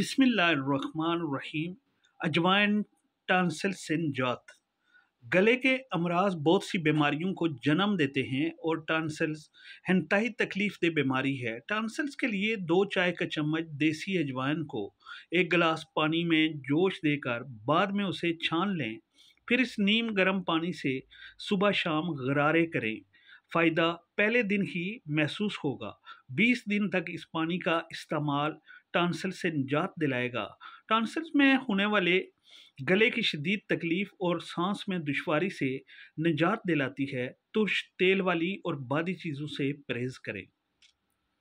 रहीम अजवाइन टांसल सिनजात गले के अमराज बहुत सी बीमारियों को जन्म देते हैं और टांसल्स हनताई तकलीफ़ दे बीमारी है टांसल्स के लिए दो चाय का चम्मच देसी अजवाइन को एक गिलास पानी में जोश देकर बाद में उसे छान लें फिर इस नीम गर्म पानी से सुबह शाम गरारे करें फ़ायदा पहले दिन ही महसूस होगा 20 दिन तक इस पानी का इस्तेमाल टांसल से निजात दिलाएगा टांसल में होने वाले गले की शदीद तकलीफ़ और सांस में दुशारी से निजात दिलाती है तो तेल वाली और बादी चीज़ों से परहेज़ करें